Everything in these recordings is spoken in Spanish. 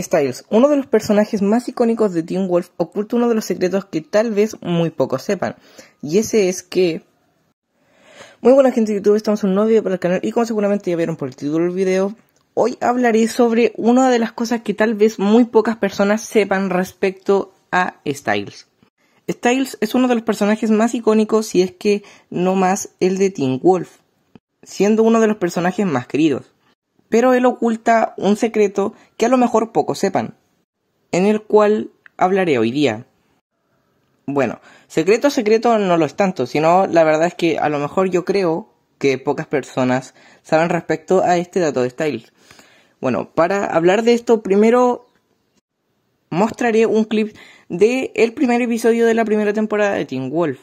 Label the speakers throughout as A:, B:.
A: Styles, uno de los personajes más icónicos de Teen Wolf, oculta uno de los secretos que tal vez muy pocos sepan, y ese es que... Muy buena gente de YouTube, estamos en un nuevo video para el canal y como seguramente ya vieron por el título del video, hoy hablaré sobre una de las cosas que tal vez muy pocas personas sepan respecto a Styles. Styles es uno de los personajes más icónicos, si es que no más el de Teen Wolf, siendo uno de los personajes más queridos pero él oculta un secreto que a lo mejor pocos sepan, en el cual hablaré hoy día. Bueno, secreto, secreto no lo es tanto, sino la verdad es que a lo mejor yo creo que pocas personas saben respecto a este dato de style. Bueno, para hablar de esto, primero mostraré un clip del el primer episodio de la primera temporada de Teen Wolf.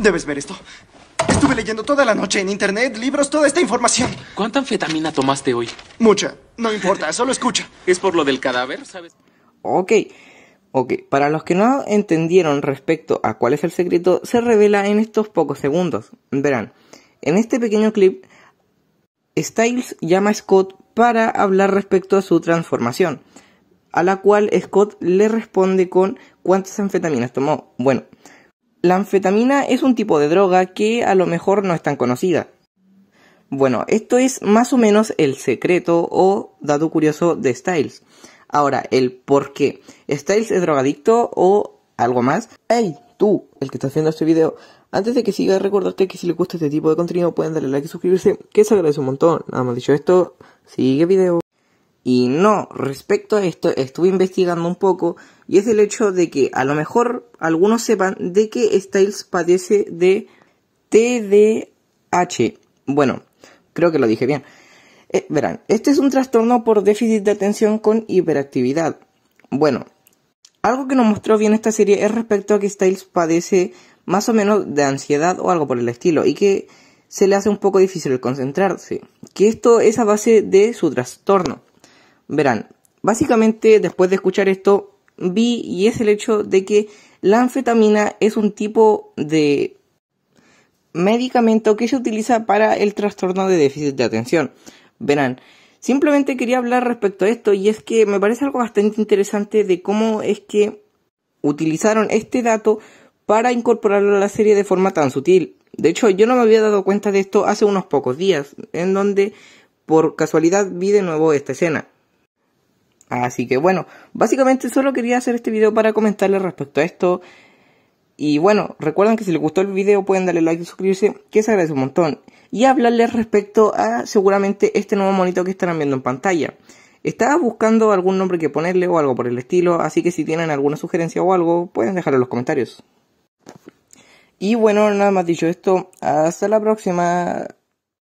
A: Debes ver esto. Estuve leyendo toda la noche en internet, libros, toda esta información. ¿Cuánta anfetamina tomaste hoy? Mucha. No importa, solo escucha. ¿Es por lo del cadáver, sabes? Ok. Ok, para los que no entendieron respecto a cuál es el secreto, se revela en estos pocos segundos. Verán, en este pequeño clip, Styles llama a Scott para hablar respecto a su transformación, a la cual Scott le responde con cuántas anfetaminas tomó. Bueno, la anfetamina es un tipo de droga que a lo mejor no es tan conocida. Bueno, esto es más o menos el secreto o dato curioso de Styles. Ahora, el por qué. ¿Styles es drogadicto o algo más? ¡Ey! Tú, el que está haciendo este video. Antes de que siga, recordarte que si le gusta este tipo de contenido pueden darle like y suscribirse, que se agradece un montón. Nada más dicho esto, sigue video. Y no, respecto a esto estuve investigando un poco y es el hecho de que a lo mejor algunos sepan de que Styles padece de T.D.H. Bueno, creo que lo dije bien. Eh, verán, este es un trastorno por déficit de atención con hiperactividad. Bueno, algo que nos mostró bien esta serie es respecto a que Styles padece más o menos de ansiedad o algo por el estilo y que se le hace un poco difícil concentrarse, que esto es a base de su trastorno. Verán, básicamente después de escuchar esto, vi y es el hecho de que la anfetamina es un tipo de medicamento que se utiliza para el trastorno de déficit de atención. Verán, simplemente quería hablar respecto a esto y es que me parece algo bastante interesante de cómo es que utilizaron este dato para incorporarlo a la serie de forma tan sutil. De hecho, yo no me había dado cuenta de esto hace unos pocos días, en donde por casualidad vi de nuevo esta escena. Así que bueno, básicamente solo quería hacer este video para comentarles respecto a esto. Y bueno, recuerden que si les gustó el video pueden darle like y suscribirse, que se agradece un montón. Y hablarles respecto a seguramente este nuevo monito que estarán viendo en pantalla. Estaba buscando algún nombre que ponerle o algo por el estilo, así que si tienen alguna sugerencia o algo, pueden dejarlo en los comentarios. Y bueno, nada más dicho esto, hasta la próxima.